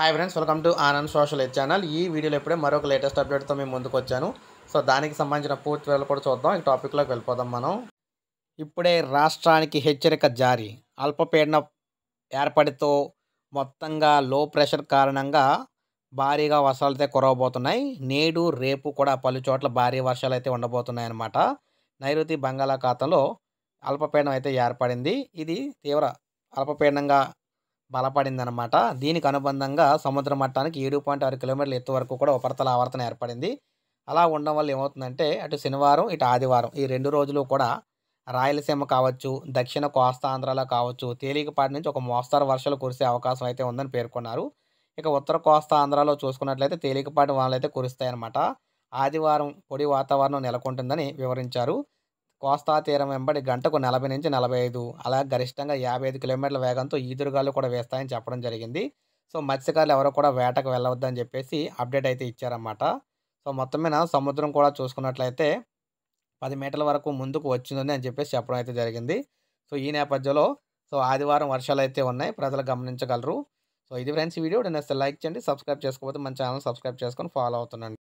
hi friends welcome to Anand social eighth channel ఈ వీడియోలో ఇప్పుడే మరొక లేటెస్ట్ అప్డేట్తో మేము ముందుకు వచ్చాను సో దానికి సంబంధించిన పూర్తి వివరాలు కూడా చూద్దాం ఈ టాపిక్లోకి వెళ్ళిపోదాం మనం ఇప్పుడే రాష్ట్రానికి హెచ్చరిక జారీ అల్పపీడన ఏర్పడితో మొత్తంగా లో ప్రెషర్ కారణంగా భారీగా వర్షాలు అయితే కురవబోతున్నాయి నేడు రేపు కూడా పలు చోట్ల భారీ వర్షాలు అయితే ఉండబోతున్నాయి అన్నమాట నైరుతి బంగాళాఖాతంలో అల్పపీడనం అయితే ఏర్పడింది ఇది తీవ్ర అల్పపీడనంగా బలపడిందనమాట దీనికి అనుబంధంగా సముద్ర మట్టానికి ఏడు పాయింట్ ఆరు కిలోమీటర్ల ఎత్తు వరకు కూడా ఉపరితల ఆవర్తన ఏర్పడింది అలా ఉండడం వల్ల ఏమవుతుందంటే అటు శనివారం ఇటు ఆదివారం ఈ రెండు రోజులు కూడా రాయలసీమ కావచ్చు దక్షిణ కోస్తాంధ్రాలో కావచ్చు తేలికపాటి నుంచి ఒక మోస్తారు వర్షాలు కురిసే అవకాశం అయితే ఉందని పేర్కొన్నారు ఇక ఉత్తర కోస్తాంధ్రాలో చూసుకున్నట్లయితే తేలికపాటి వానలు అయితే కురుస్తాయన్నమాట ఆదివారం పొడి వాతావరణం నెలకొంటుందని వివరించారు కోస్తా తీరం వెంబడి గంటకు నలభై నుంచి నలభై ఐదు అలా గరిష్టంగా యాభై ఐదు కిలోమీటర్ల వేగంతో ఈదురుగాలు కూడా వేస్తాయని చెప్పడం జరిగింది సో మత్స్యకారులు ఎవరు కూడా వేటకు వెళ్ళవద్దని చెప్పేసి అప్డేట్ అయితే ఇచ్చారన్నమాట సో మొత్తం మీద సముద్రం కూడా చూసుకున్నట్లయితే పది మీటర్ల వరకు ముందుకు వచ్చిందని అని చెప్పేసి చెప్పడం అయితే జరిగింది సో ఈ నేపథ్యంలో సో ఆదివారం వర్షాలు అయితే ఉన్నాయి ప్రజలు గమనించగలరు సో ఇది ఫ్రెండ్స్ వీడియో నేను లైక్ చేయండి సబ్స్క్రైబ్ చేసుకోకపోతే మన ఛానల్ సబ్స్క్రైబ్ చేసుకొని ఫాలో అవుతుండండి